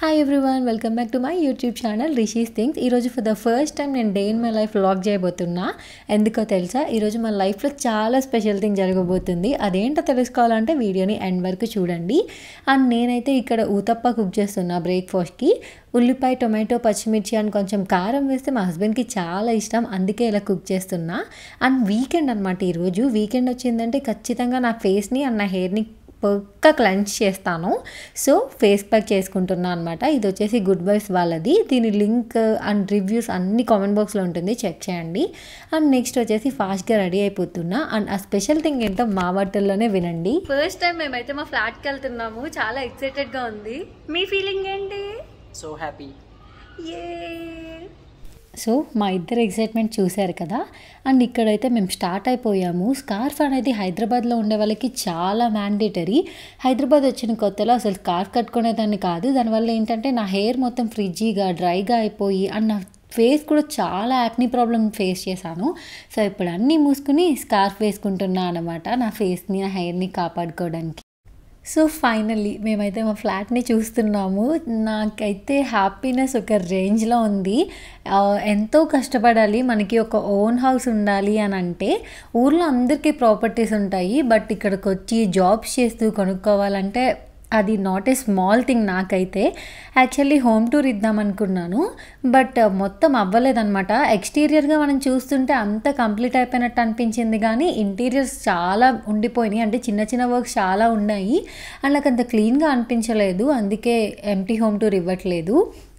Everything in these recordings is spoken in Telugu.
hi everyone welcome back to my YouTube channel Rishi's things ఈరోజు ఫర్ ద ఫస్ట్ టైం నేను day in my life vlog చేయబోతున్నా ఎందుకో తెలుసా ఈరోజు మా లైఫ్లో చాలా స్పెషల్ థింగ్ జరగబోతుంది అదేంటో తెలుసుకోవాలంటే వీడియోని ఎండ్ వరకు చూడండి అండ్ నేనైతే ఇక్కడ ఊతప్ప కుక్ చేస్తున్నా బ్రేక్ఫాస్ట్కి ఉల్లిపాయ టొమాటో పచ్చిమిర్చి అండ్ కొంచెం కారం వేస్తే మా హస్బెండ్కి చాలా ఇష్టం అందుకే ఇలా కుక్ చేస్తున్నా అండ్ వీకెండ్ అనమాట ఈరోజు వీకెండ్ వచ్చిందంటే ఖచ్చితంగా నా ఫేస్ని అండ్ నా హెయిర్ని పక్క క్లంచ్ చేస్తాను సో ఫేస్ ప్యాక్ చేసుకుంటున్నాను అనమాట ఇది వచ్చేసి గుడ్ బైస్ వాళ్ళది దీని లింక్ అండ్ రివ్యూస్ అన్ని కామెంట్ బాక్స్లో ఉంటుంది చెక్ చేయండి అండ్ నెక్స్ట్ వచ్చేసి ఫాస్ట్గా రెడీ అయిపోతున్నా అండ్ ఆ స్పెషల్ థింగ్ ఏంటో మా వాటిల్లోనే వినండి ఫస్ట్ టైం మేమైతే మా ఫ్లాట్కి వెళ్తున్నాము చాలా ఎక్సైటెడ్గా ఉంది మీ ఫీలింగ్ ఏంటి సో హ్యాపీ ఏ సో మా ఇద్దరు ఎగ్జైట్మెంట్ చూశారు కదా అండ్ ఇక్కడైతే మేము స్టార్ట్ అయిపోయాము స్కార్ఫ్ అనేది హైదరాబాద్లో ఉండే వాళ్ళకి చాలా మ్యాండేటరీ హైదరాబాద్ వచ్చిన కొత్తలో అసలు స్కార్ఫ్ కట్టుకునేదాన్ని కాదు దానివల్ల ఏంటంటే నా హెయిర్ మొత్తం ఫ్రిడ్జీగా డ్రైగా అయిపోయి అండ్ నా ఫేస్ కూడా చాలా యాక్నీ ప్రాబ్లమ్ ఫేస్ చేశాను సో ఇప్పుడు అన్నీ మూసుకుని స్కార్ఫ్ వేసుకుంటున్నా అనమాట నా ఫేస్ని నా హెయిర్ని కాపాడుకోవడానికి సో ఫైనల్లీ మేమైతే మా ఫ్లాట్ని చూస్తున్నాము నాకైతే హ్యాపీనెస్ ఒక రేంజ్లో ఉంది ఎంతో కష్టపడాలి మనకి ఒక ఓన్ హౌస్ ఉండాలి అని అంటే ఊర్లో అందరికీ ప్రాపర్టీస్ ఉంటాయి బట్ ఇక్కడికి వచ్చి జాబ్స్ చేస్తూ కొనుక్కోవాలంటే అది నాట్ ఏ స్మాల్ థింగ్ నాకైతే యాక్చువల్లీ హోమ్ టూర్ ఇద్దాం అనుకున్నాను బట్ uh, మొత్తం అవ్వలేదన్నమాట ఎక్స్టీరియర్గా మనం చూస్తుంటే అంత కంప్లీట్ అయిపోయినట్టు అనిపించింది కానీ ఇంటీరియర్స్ చాలా ఉండిపోయినాయి అంటే చిన్న చిన్న వర్క్స్ చాలా ఉన్నాయి అండ్ నాకు అంత క్లీన్గా అనిపించలేదు అందుకే ఎంటీ హోమ్ టూర్ ఇవ్వట్లేదు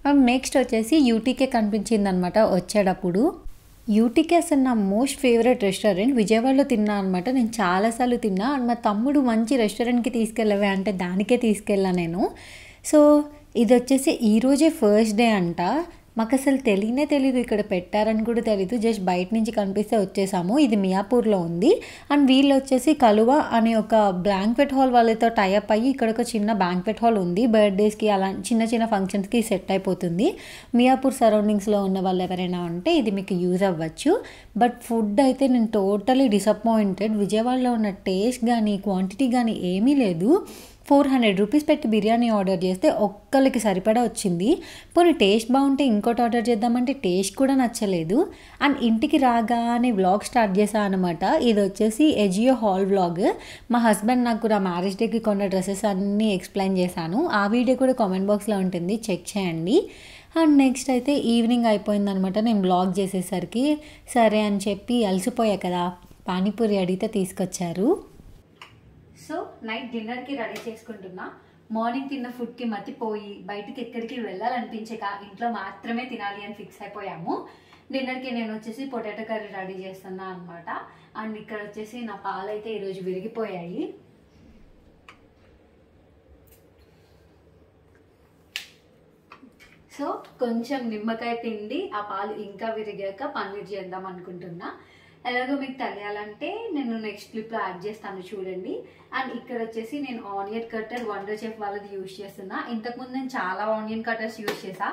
అండ్ నెక్స్ట్ వచ్చేసి యూటీకే కనిపించింది అనమాట వచ్చేటప్పుడు యూటికేస్ అసలు నా మోస్ట్ ఫేవరెట్ రెస్టారెంట్ విజయవాడలో తిన్నా అనమాట నేను చాలాసార్లు తిన్నా అండ్ మా తమ్ముడు మంచి రెస్టారెంట్కి తీసుకెళ్ళవే అంటే దానికే తీసుకెళ్ళా నేను సో ఇది వచ్చేసి ఈరోజే ఫస్ట్ డే అంట మాకు అసలు తెలియనే తెలీదు ఇక్కడ పెట్టారని కూడా తెలీదు జస్ట్ బయట నుంచి కనిపిస్తే వచ్చేసాము ఇది మియాపూర్లో ఉంది అండ్ వీళ్ళు వచ్చేసి కలువ అనే ఒక బ్లాంక్వెట్ హాల్ వాళ్ళతో టైఅప్ అయ్యి ఇక్కడ ఒక చిన్న బ్యాంక్వెట్ హాల్ ఉంది బర్త్డేస్కి అలా చిన్న చిన్న ఫంక్షన్స్కి సెట్ అయిపోతుంది మియాపూర్ సరౌండింగ్స్లో ఉన్న వాళ్ళు ఎవరైనా ఉంటే ఇది మీకు యూజ్ అవ్వచ్చు బట్ ఫుడ్ అయితే నేను టోటలీ డిసప్పాయింటెడ్ విజయవాడలో ఉన్న టేస్ట్ కానీ క్వాంటిటీ కానీ ఏమీ లేదు ఫోర్ హండ్రెడ్ రూపీస్ పెట్టి బిర్యానీ ఆర్డర్ చేస్తే ఒక్కరికి సరిపడా వచ్చింది పోనీ టేస్ట్ బాగుంటే ఇంకోటి ఆర్డర్ చేద్దామంటే టేస్ట్ కూడా నచ్చలేదు అండ్ ఇంటికి రాగానే వ్లాగ్ స్టార్ట్ చేశాను అనమాట ఇది వచ్చేసి ఎజియో హాల్ వ్లాగ్ మా హస్బెండ్ నాకు నా మ్యారేజ్ డేకి కొన్న డ్రెస్సెస్ అన్నీ ఎక్స్ప్లెయిన్ చేశాను ఆ వీడియో కూడా కామెంట్ బాక్స్లో ఉంటుంది చెక్ చేయండి అండ్ నెక్స్ట్ అయితే ఈవినింగ్ అయిపోయిందనమాట నేను బ్లాగ్ చేసేసరికి సరే అని చెప్పి అలసిపోయా కదా పానీపూరి అడిగితే తీసుకొచ్చారు సో నైట్ డిన్నర్కి రెడీ చేసుకుంటున్నా మార్నింగ్ తిన్న ఫుడ్కి మతిపోయి బయటికి ఎక్కడికి వెళ్ళాలనిపించక ఇంట్లో మాత్రమే తినాలి అని ఫిక్స్ అయిపోయాము డిన్నర్కి నేను వచ్చేసి పొటాటో కర్రీ రెడీ చేస్తున్నా అనమాట అండ్ ఇక్కడ వచ్చేసి నా పాలైతే ఈరోజు విరిగిపోయాయి సో కొంచెం నిమ్మకాయ పిండి ఆ పాలు ఇంకా విరిగాక పన్నీర్ చేద్దాం అనుకుంటున్నా ఎలాగో మీకు తెలియాలంటే నేను నెక్స్ట్ క్లిప్లో యాడ్ చేస్తాను చూడండి అండ్ ఇక్కడ వచ్చేసి నేను ఆనియన్ కట్టర్ వండర్ చెఫ్ వాళ్ళది యూజ్ చేస్తున్నా ఇంతకుముందు నేను చాలా ఆనియన్ కట్టర్స్ యూజ్ చేసా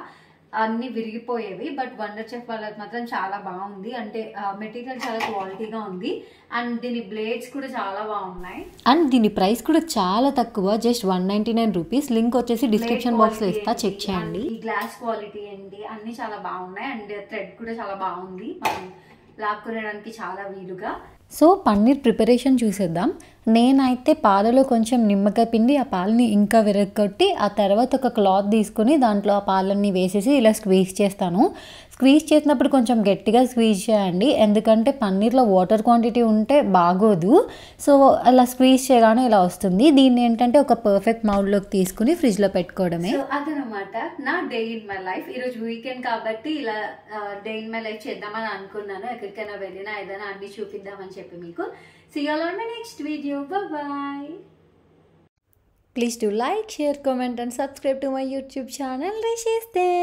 అన్నీ విరిగిపోయేవి బట్ వండర్ చెఫ్ వాళ్ళకి మాత్రం చాలా బాగుంది అంటే మెటీరియల్ చాలా క్వాలిటీగా ఉంది అండ్ దీని బ్లేడ్స్ కూడా చాలా బాగున్నాయి అండ్ దీని ప్రైస్ కూడా చాలా తక్కువ just one ninety nine rupees link వచ్చేసి డిస్క్రిప్షన్ బాక్స్ లో ఇస్తా చెక్ చేయండి గ్లాస్ క్వాలిటీ ఏంటి అన్ని చాలా బాగున్నాయి అండ్ థ్రెడ్ కూడా చాలా బాగుంది లాక్కునేడానికి చాలా వీలుగా సో పన్నీర్ ప్రిపరేషన్ చూసేద్దాం నేనైతే పాలలో కొంచెం నిమ్మకాయ పిండి ఆ పాలని ఇంకా విరగొట్టి ఆ తర్వాత ఒక క్లాత్ తీసుకుని దాంట్లో ఆ పాలన్నీ వేసేసి ఇలా స్క్వీజ్ చేస్తాను స్క్వీజ్ చేసినప్పుడు కొంచెం గట్టిగా స్క్వీజ్ చేయండి ఎందుకంటే పన్నీర్లో వాటర్ క్వాంటిటీ ఉంటే బాగోదు సో అలా స్క్వీజ్ చేయగానే ఇలా వస్తుంది దీన్ని ఏంటంటే ఒక పర్ఫెక్ట్ మౌల్డ్లోకి తీసుకుని ఫ్రిడ్జ్లో పెట్టుకోవడమే అదనమాట నా డే ఇన్ మై లైఫ్ ఈరోజు వీకెండ్ కాబట్టి ఇలా డే ఇన్ మై లైఫ్ చేద్దామని అనుకున్నాను ఎక్కడికైనా వెళ్ళినా ఏదైనా అన్ని చూపిద్దామని చెప్పి మీకు see on my next video bye please to like share comment and subscribe to my YouTube channel రిషేస్తే